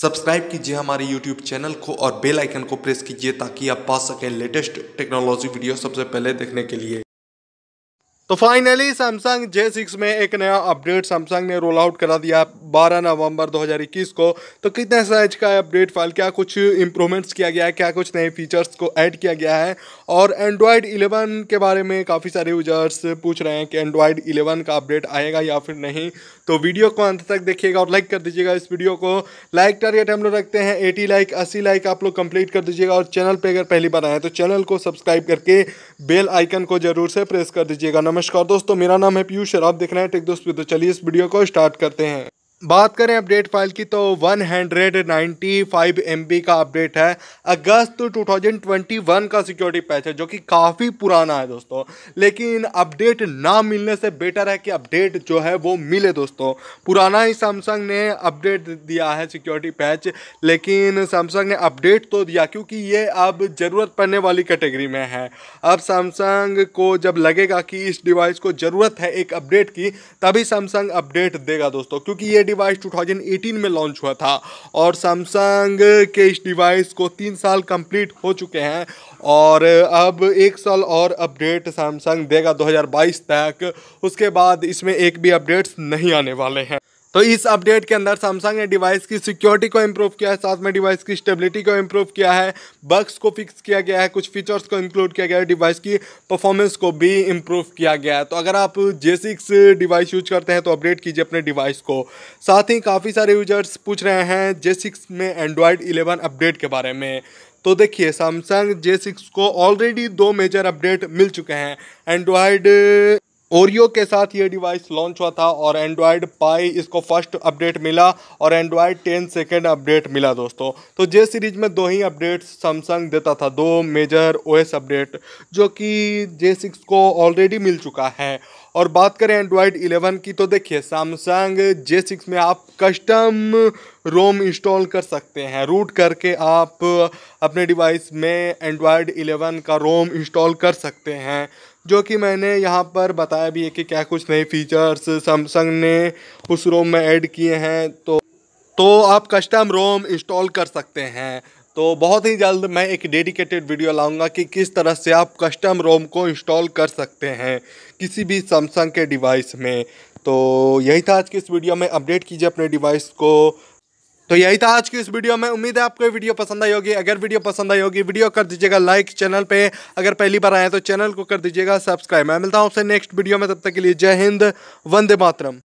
subscribe कीजिए हमारे YouTube channel को और बेल आइकन को प्रेस कीजिए ताकि आप पा सकें लेटेस्ट टेक्नोलॉजी वीडियो सबसे पहले देखने के लिए तो फाइनली सैमसंग जे सिक्स में एक नया अपडेट सैमसंग ने रोल आउट करा दिया 12 नवंबर 2021 को तो कितने साइज का अपडेट फाइल क्या कुछ इंप्रूवमेंट्स किया गया है क्या कुछ नए फीचर्स को ऐड किया गया है और एंड्रॉयड 11 के बारे में काफ़ी सारे यूजर्स पूछ रहे हैं कि एंड्रॉयड 11 का अपडेट आएगा या फिर नहीं तो वीडियो को अंत तक देखिएगा और लाइक कर दीजिएगा इस वीडियो को लाइक टारगेट हम लोग रखते हैं एटी लाइक अस्सी लाइक आप लोग कंप्लीट कर दीजिएगा और चैनल पर अगर पहली बार आए तो चैनल को सब्सक्राइब करके बेल आइकन को जरूर से प्रेस कर दीजिएगा नमस्कार दोस्तों मेरा नाम है पीयूष शराब आप देख रहे हैं टेक दोस्त तो चलिए इस वीडियो को स्टार्ट करते हैं बात करें अपडेट फाइल की तो 195 बी का अपडेट है अगस्त 2021 का सिक्योरिटी पैच है जो कि काफ़ी पुराना है दोस्तों लेकिन अपडेट ना मिलने से बेटर है कि अपडेट जो है वो मिले दोस्तों पुराना ही सैमसंग ने अपडेट दिया है सिक्योरिटी पैच लेकिन सैमसंग ने अपडेट तो दिया क्योंकि ये अब ज़रूरत पड़ने वाली कैटेगरी में है अब सैमसंग को जब लगेगा कि इस डिवाइस को ज़रूरत है एक अपडेट की तभी सैमसंग अपडेट देगा दोस्तों क्योंकि ये डिवाइस 2018 में लॉन्च हुआ था और सैमसंग के इस डिवाइस को तीन साल कंप्लीट हो चुके हैं और अब एक साल और अपडेट सैमसंग देगा 2022 तक उसके बाद इसमें एक भी अपडेट्स नहीं आने वाले हैं तो इस अपडेट के अंदर सैमसंग ने डिवाइस की सिक्योरिटी को इम्प्रूव किया है साथ में डिवाइस की स्टेबिलिटी को इम्प्रूव किया है बग्स को फिक्स किया गया है कुछ फीचर्स को इंक्लूड किया गया है डिवाइस की परफॉर्मेंस को भी इम्प्रूव किया गया है तो अगर आप जे सिक्स डिवाइस यूज करते हैं तो अपडेट कीजिए अपने डिवाइस को साथ ही काफ़ी सारे यूजर्स पूछ रहे हैं जे सिक्स में एंड्रॉयड इलेवन अपडेट के बारे में तो देखिए सैमसंग जे सिक्स को ऑलरेडी दो मेजर अपडेट मिल चुके हैं एंड्रॉयड ओरियो के साथ ये डिवाइस लॉन्च हुआ था और एंड्रॉयड पाई इसको फर्स्ट अपडेट मिला और एंड्रॉयड टेन सेकेंड अपडेट मिला दोस्तों तो जे सीरीज में दो ही अपडेट सैमसंग देता था दो मेजर ओएस अपडेट जो कि जे सिक्स को ऑलरेडी मिल चुका है और बात करें एंड्रॉयड इलेवन की तो देखिए सैमसंग जे सिक्स में आप कस्टम रोम इंस्टॉल कर सकते हैं रूट करके आप अपने डिवाइस में एंड्रॉयड इलेवन का रोम इंस्टॉल कर सकते हैं जो कि मैंने यहाँ पर बताया भी है कि क्या कुछ नए फीचर्स सैमसंग ने उस रोम में ऐड किए हैं तो तो आप कस्टम रोम इंस्टॉल कर सकते हैं तो बहुत ही जल्द मैं एक डेडिकेटेड वीडियो लाऊंगा कि किस तरह से आप कस्टम रोम को इंस्टॉल कर सकते हैं किसी भी सैमसंग के डिवाइस में तो यही था आज के इस वीडियो में अपडेट कीजिए अपने डिवाइस को तो यही था आज की इस वीडियो में उम्मीद है आपको वीडियो पसंद आई होगी अगर वीडियो पसंद आई होगी वीडियो कर दीजिएगा लाइक चैनल पे अगर पहली बार आए तो चैनल को कर दीजिएगा सब्सक्राइब मैं मिलता हूँ आपसे नेक्स्ट वीडियो में तब तक के लिए जय हिंद वंदे मातरम